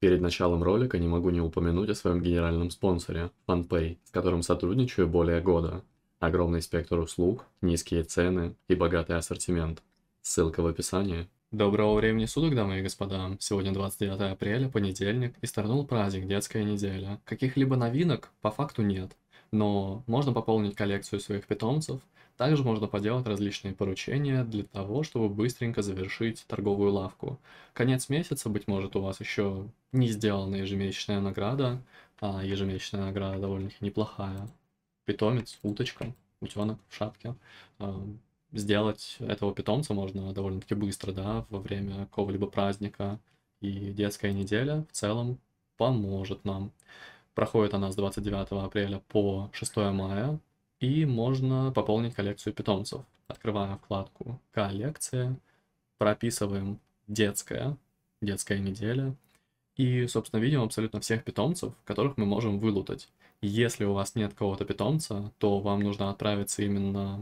Перед началом ролика не могу не упомянуть о своем генеральном спонсоре, FunPay, с которым сотрудничаю более года. Огромный спектр услуг, низкие цены и богатый ассортимент. Ссылка в описании. Доброго времени суток, дамы и господа. Сегодня 29 апреля, понедельник, и стартнул праздник «Детская неделя». Каких-либо новинок по факту нет но можно пополнить коллекцию своих питомцев, также можно поделать различные поручения для того, чтобы быстренько завершить торговую лавку. Конец месяца, быть может, у вас еще не сделана ежемесячная награда, а ежемесячная награда довольно-таки неплохая. Питомец, уточка, утенок в шапке. А, сделать этого питомца можно довольно-таки быстро, да, во время какого-либо праздника. И детская неделя в целом поможет нам. Проходит она с 29 апреля по 6 мая. И можно пополнить коллекцию питомцев. Открываем вкладку «Коллекция», прописываем «Детская», «Детская неделя», и, собственно, видим абсолютно всех питомцев, которых мы можем вылутать. Если у вас нет кого-то питомца, то вам нужно отправиться именно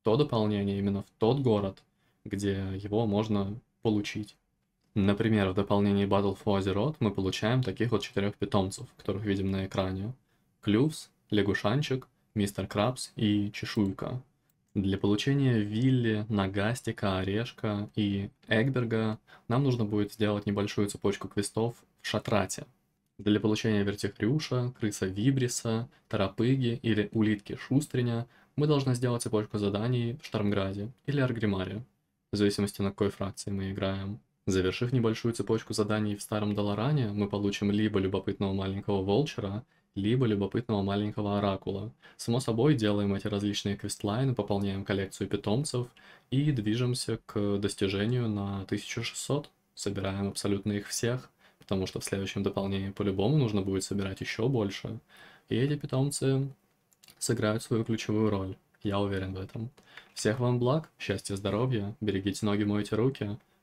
в то дополнение, именно в тот город, где его можно получить. Например, в дополнении Battle for Azeroth мы получаем таких вот четырех питомцев, которых видим на экране. Клювс, Лягушанчик, Мистер Крабс и Чешуйка. Для получения Вилли, Нагастика, Орешка и Эгберга нам нужно будет сделать небольшую цепочку квестов в Шатрате. Для получения Вертихрюша, Крыса Вибриса, Тарапыги или Улитки Шустриня мы должны сделать цепочку заданий в Штормграде или Аргримаре, в зависимости на какой фракции мы играем. Завершив небольшую цепочку заданий в старом Долоране, мы получим либо любопытного маленького волчера, либо любопытного маленького оракула. Само собой, делаем эти различные квестлайны, пополняем коллекцию питомцев и движемся к достижению на 1600. Собираем абсолютно их всех, потому что в следующем дополнении по-любому нужно будет собирать еще больше. И эти питомцы сыграют свою ключевую роль, я уверен в этом. Всех вам благ, счастья, здоровья, берегите ноги, мойте руки.